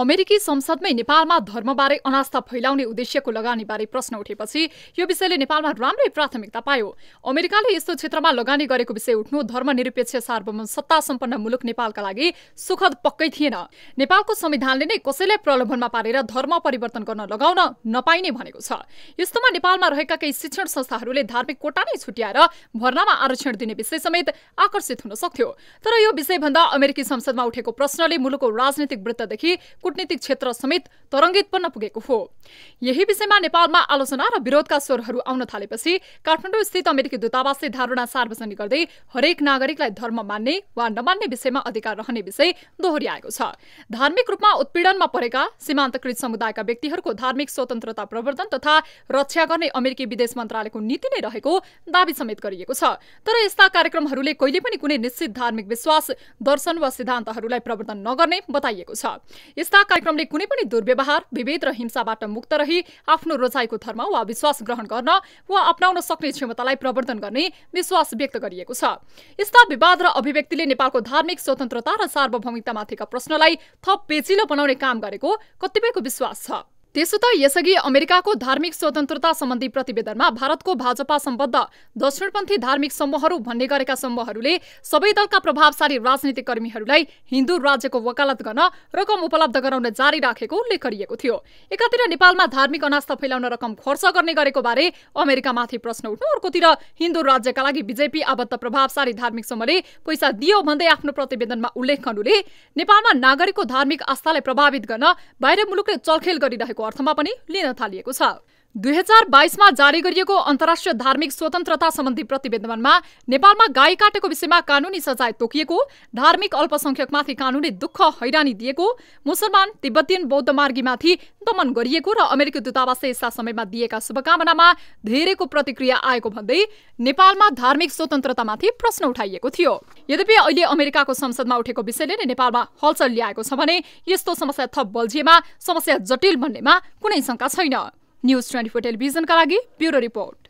अमेरिकी संसदमै नेपालमा धर्मबारे अनास्था फैलाउने उद्देश्यको लगानीबारे प्रश्न उठेपछि यो विषयले नेपालमा राम्रै प्राथमिकता पायो अमेरिकाले यस्तो क्षेत्रमा लगानी गरेको विषय उठ्नु धर्मनिरपेक्ष सार्वभौम सत्ता सम्पन्न मुलुक नेपालका लागि सुखद पक्कै थिएन नेपालको संविधानले नै कसैलाई प्रलोभनमा पारेर धर्म परिवर्तन गर्न लगाउन नपाइने भनेको छ यस्तोमा नेपालमा रहेका केही शिक्षण संस्थाहरूले धार्मिक कोटा नै छुट्याएर भर्नामा आरक्षण दिने विषय समेत आकर्षित हुन सक्थ्यो तर यो विषयभन्दा अमेरिकी संसदमा उठेको प्रश्नले मुलुकको राजनैतिक वृत्तदेखि कूटनीतिक क्षेत्र समेत तरङ्गित पर्न पुगेको हो यही विषयमा नेपालमा आलोचना र विरोधका स्वरहरू आउन थालेपछि काठमाडौँ स्थित अमेरिकी दूतावासले धारणा सार्वजनिक गर्दै हरेक नागरिकलाई धर्म मान्ने वा नमान्ने विषयमा अधिकार रहने विषय दोहोऱ्याएको छ धार्मिक रूपमा उत्पीडनमा परेका सीमान्तकृत समुदायका व्यक्तिहरूको धार्मिक स्वतन्त्रता प्रवर्धन तथा रक्षा गर्ने अमेरिकी विदेश मन्त्रालयको नीति नै रहेको दावी समेत गरिएको छ तर यस्ता कार्यक्रमहरूले कहिले पनि कुनै निश्चित धार्मिक विश्वास दर्शन वा सिद्धान्तहरूलाई प्रवर्धन नगर्ने बताइएको छ यस्ता कार्यक्रमले कुनै पनि दुर्व्यवहार विभेद र हिंसाबाट मुक्त रही आफ्नो रोजाइको धर्म वा विश्वास ग्रहण गर्न वा अप्नाउन सक्ने क्षमतालाई प्रवर्धन गर्ने विश्वास व्यक्त गरिएको छ यस्ता विवाद र अभिव्यक्तिले नेपालको धार्मिक स्वतन्त्रता र सार्वभौमिकतामाथिका प्रश्नलाई थप पेचिलो बनाउने काम गरेको कतिपयको विश्वास छ त्यसो त यसअघि अमेरिकाको धार्मिक स्वतन्त्रता सम्बन्धी प्रतिवेदनमा भारतको भाजपा सम्बद्ध दक्षिणपन्थी धार्मिक समूहहरू भन्ने गरेका समूहहरूले सबै दलका प्रभावशाली राजनीतिक कर्मीहरूलाई हिन्दू राज्यको वकालत गर्न रकम उपलब्ध गराउन जारी राखेको उल्लेख गरिएको थियो एकातिर नेपालमा धार्मिक अनास्था फैलाउन रकम खर्च गर्ने गरेको बारे अमेरिकामाथि प्रश्न उठ्नु अर्कोतिर हिन्दू राज्यका लागि बिजेपी आबद्ध प्रभावशाली धार्मिक समूहले पैसा दियो भन्दै आफ्नो प्रतिवेदनमा उल्लेख गर्नुले नेपालमा नागरिकको धार्मिक आस्थालाई प्रभावित गर्न बाहिर मुलुकले चलखेल गरिरहेको अर्थमा पनि लिन थालिएको छ दुई हजार बाइसमा जारी गरिएको अन्तर्राष्ट्रिय धार्मिक स्वतन्त्रता सम्बन्धी प्रतिवेदनमा नेपालमा गाई काटेको विषयमा कानुनी सजाय तोकिएको धार्मिक अल्पसंख्यकमाथि कानुनी दुःख हैरानी दिएको मुसलमान तिब्बतीयन बौद्ध मार्गीमाथि दमन गरिएको र अमेरिकी दूतावासले यस्ता समयमा दिएका शुभकामनामा धेरैको प्रतिक्रिया आएको भन्दै नेपालमा धार्मिक स्वतन्त्रतामाथि प्रश्न उठाइएको थियो यद्यपि अहिले अमेरिकाको संसदमा उठेको विषयले नै नेपालमा हलचल ल्याएको छ भने यस्तो समस्या थप बल्झिएमा समस्या जटिल भन्नेमा कुनै शङ्का छैन न्युज ट्वेन्टी फोर टेलिभिजनका लागि ब्युरो रिपोर्ट